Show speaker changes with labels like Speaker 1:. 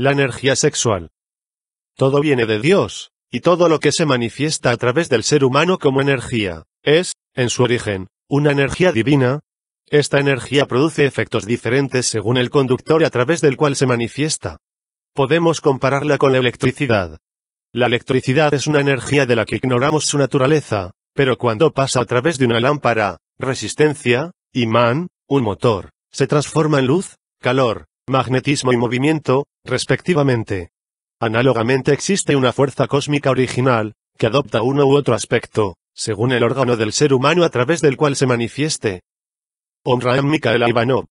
Speaker 1: la energía sexual. Todo viene de Dios, y todo lo que se manifiesta a través del ser humano como energía, es, en su origen, una energía divina. Esta energía produce efectos diferentes según el conductor a través del cual se manifiesta. Podemos compararla con la electricidad. La electricidad es una energía de la que ignoramos su naturaleza, pero cuando pasa a través de una lámpara, resistencia, imán, un motor, se transforma en luz, calor, magnetismo y movimiento, respectivamente. Análogamente existe una fuerza cósmica original, que adopta uno u otro aspecto, según el órgano del ser humano a través del cual se manifieste.
Speaker 2: Omraam Mikael Ivanov